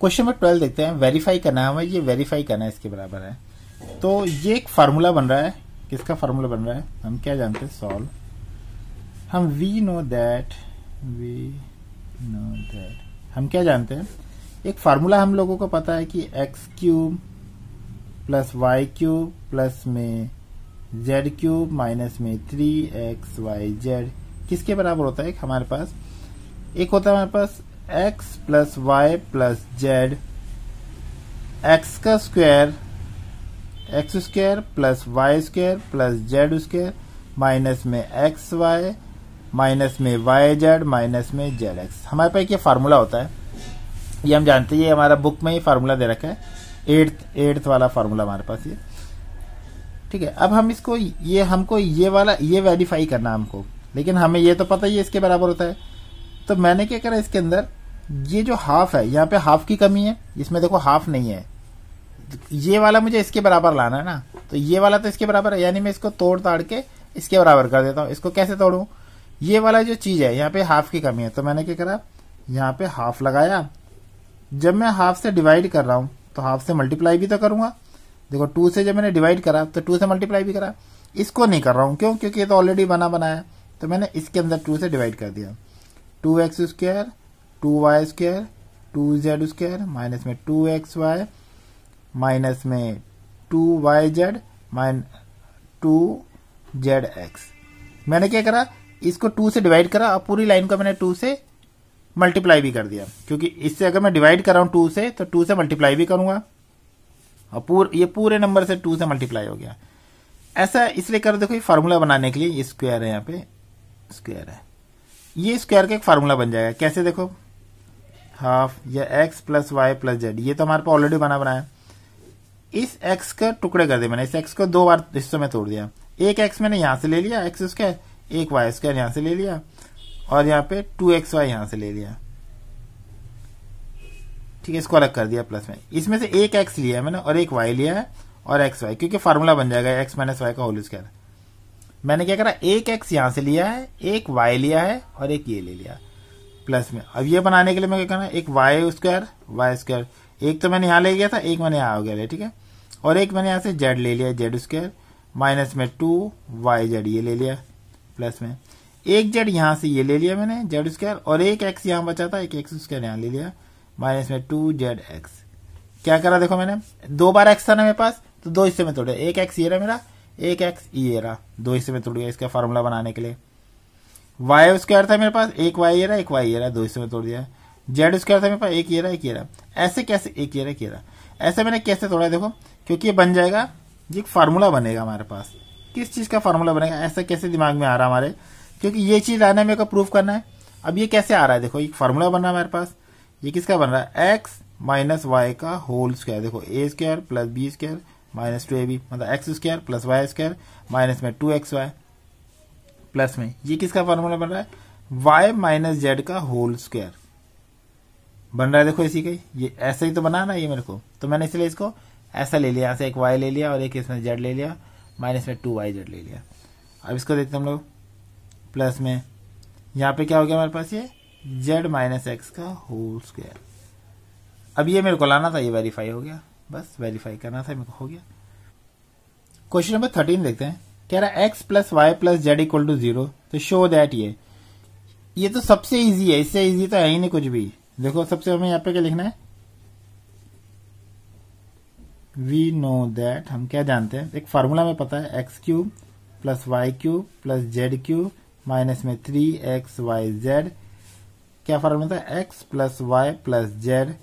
question number twelve देखते हैं verify करना है हमें ये वेरीफाई करना है इसके बराबर है तो ये एक फार्मूला बन रहा है किसका फार्मूला बन रहा है हम क्या जानते हैं सॉल्व हम we know that we know that हम क्या जानते हैं एक फार्मूला हम लोगों को पता है कि X cube plus Y cube plus में जेड क्यूब माइनस में थ्री एक्स वाई जेड किसके बराबर होता है एक हमारे पास एक होता है हमारे पास X plus Y plus Z X का square X square plus Y square plus Z square minus में एक्स वाई माइनस में वाई जेड माइनस में जेड एक्स हमारे पास ये फार्मूला होता है ये हम जानते हैं ये हमारा बुक में ही फार्मूला दे रखा है एट्थ एट्थ वाला फार्मूला हमारे पास ये ठीक है अब हम इसको ये हमको ये वाला ये वेरीफाई करना हमको लेकिन हमें ये तो पता ही है इसके बराबर होता है तो मैंने क्या करा इसके अंदर ये जो हाफ है यहाँ पे हाफ की कमी है इसमें देखो हाफ नहीं है ये वाला मुझे इसके बराबर लाना है ना तो ये वाला तो इसके बराबर है यानी मैं इसको तोड़ ताड़ के इसके बराबर कर देता हूँ इसको कैसे तोड़ू ये वाला जो चीज है यहाँ पे हाफ की कमी है तो मैंने क्या करा यहाँ पे हाफ लगाया जब मैं हाफ से डिवाइड कर रहा हूँ तो हाफ से मल्टीप्लाई भी तो करूंगा देखो टू से जब मैंने डिवाइड करा तो टू से मल्टीप्लाई भी करा इसको नहीं कर रहा हूँ क्यों क्योंकि ये तो ऑलरेडी बना बनाया तो मैंने इसके अंदर टू से डिवाइड कर दिया two X square two Y square two Z square minus में टू एक्स वाई माइनस में two Y Z minus two Z X मैंने क्या करा इसको टू से डिवाइड करा और पूरी लाइन को मैंने टू से मल्टीप्लाई भी कर दिया क्योंकि इससे अगर मैं डिवाइड कर रहा हूँ टू से तो टू से मल्टीप्लाई भी करूंगा और पूर, ये पूरे नंबर से टू से मल्टीप्लाई हो गया ऐसा इसलिए कर देखो ये फार्मूला बनाने के लिए ये स्क्वायर है यहाँ पे स्क्वायर है ये स्क्वायर का एक फार्मूला बन जाएगा कैसे देखो हाफ या X plus Y plus Z ये तो हमारे पास ऑलरेडी बना बना है इस एक्स के टुकड़े कर दिए मैंने इस एक्स को दो बार हिस्सों में तोड़ दिया एक एक्स मैंने यहां से ले लिया एक्स स्क्वायर एक वाई स्क्वायर यहां से ले लिया और यहाँ पे टू एक्स वाई यहां से ले लिया ठीक है इसको अलग कर दिया प्लस में इसमें से एक एक्स लिया है मैंने और एक वाई लिया है और एक्स वाई क्योंकि फार्मूला बन जाएगा एक्स माइनस वाई का होल स्क्वायर मैंने क्या करा एक एक्स यहां से लिया है एक वाई लिया है और एक ये ले लिया प्लस में अब ये बनाने के लिए मैं क्या करना है एक वाई स्क्वायर वाई स्क्वायर एक तो मैंने यहाँ ले गया था एक मैंने यहाँ हो गया ठीक है और एक मैंने यहाँ से जेड ले लिया जेड स्क्वायर माइनस में टू वाई जेड ये ले लिया प्लस में एक जेड यहाँ से ये ले लिया मैंने जेड स्क्वायर और एक एक्स यहाँ बचा था एक एक्स स्क्वायर यहाँ ले लिया माइनस में टू जेड एक्स क्या करा देखो मैंने दो बार एक्स था ना मेरे पास तो दो हिस्से में तोड़े एक एक्स ये रहा मेरा एक एक्स ये रहा दो हिस्से में तोड़ गया इसका फार्मूला बनाने के लिए वाई स्क्वायर था मेरे पास एक वाई ये रहा एक वाई ये रहा दो हिस्से में तोड़ दिया जेड स्क्वायर था मेरे पास एक ये रहा एक ये रहा ऐसे कैसे एक ये रहा एक ये रहा ऐसे मैंने कैसे तोड़ा देखो क्योंकि ये बन जाएगा ये फार्मूला बनेगा हमारे पास किस चीज़ का फार्मूला बनेगा ऐसा कैसे दिमाग में आ रहा हमारे क्योंकि ये चीज़ आने में मेरे को प्रूफ करना है अब ये कैसे आ रहा है देखो एक फार्मूला बन रहा है हमारे पास ये किसका बन रहा है एक्स माइनस वाई का होल स्क्वायर देखो a square plus b square minus two a b मतलब x square plus Y square minus में टू एक्स वाई प्लस में ये किसका फॉर्मूला बन रहा है वाई माइनस जेड का होल स्क्वायर बन रहा है देखो इसी का ये ऐसे ही तो बना ना ये मेरे को तो मैंने इसलिए इसको ऐसा ले लिया ऐसे से एक वाई ले लिया और एक इसमें जेड ले लिया माइनस में टू वाई जेड ले लिया अब इसको देखते हम लोग प्लस में यहाँ पे क्या हो गया हमारे पास ये जेड माइनस एक्स का होल स्क्वायर अब ये मेरे को लाना था ये वेरीफाई हो गया बस वेरीफाई करना था मेरे को हो गया क्वेश्चन नंबर थर्टीन देखते हैं कह रहा है x plus Y plus z equal to zero तो शो दैट ये ये तो सबसे इजी है इससे इजी तो है ही नहीं कुछ भी देखो सबसे हमें यहाँ पे क्या लिखना है वी नो दैट हम क्या जानते हैं एक फार्मूला में पता है x cube plus Y cube plus z cube minus में थ्री एक्स वाई जेड क्या फार्मूला था x plus Y plus Z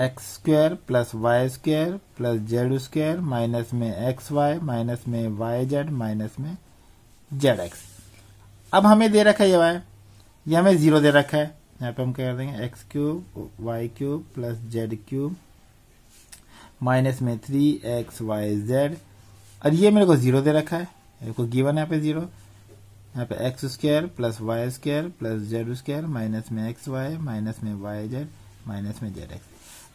x square plus Y square plus Z square minus में एक्स वाई माइनस में Y Z minus में Z x अब हमें दे रखा है ये वाई ये हमें जीरो दे रखा है यहाँ पे हम क्या कर देंगे x cube y cube plus z cube minus में थ्री एक्स वाई जेड और ये मेरे को जीरो दे रखा है मेरे को गिवन यहाँ पे जीरो यहाँ पे x square plus Y square plus Z square minus में एक्स वाई माइनस में वाई जेड माइनस में जेड एक्स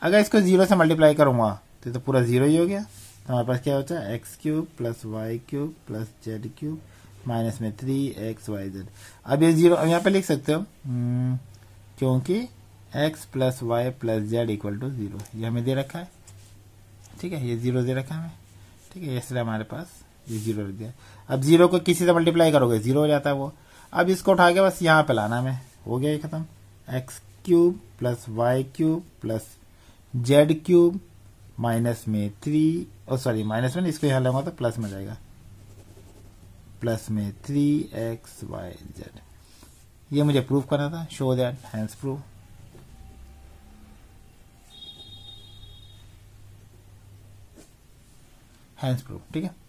अगर इसको जीरो से मल्टीप्लाई करूंगा तो तो पूरा जीरो ही हो गया तो हमारे पास क्या होता है x cube plus Y cube plus z cube minus में थ्री एक्स वाई जेड अब ये जीरो यहाँ पे लिख सकते हो हम्म, क्योंकि x plus Y plus z equal to zero ये हमें दे रखा है ठीक है ये जीरो दे रखा है हमें ठीक है इसलिए हमारे पास ये जीरो रख दिया अब जीरो को किसी से मल्टीप्लाई करोगे जीरो हो जाता है वो अब इसको उठा के बस यहाँ पे लाना हमें हो गया ये खत्म x cube plus Y cube plus z cube minus में थ्री और सॉरी माइनस में इसको यहां लगा तो प्लस में जाएगा प्लस में थ्री एक्स वाई जेड ये मुझे प्रूफ करना था show that hence proof hence proof ठीक है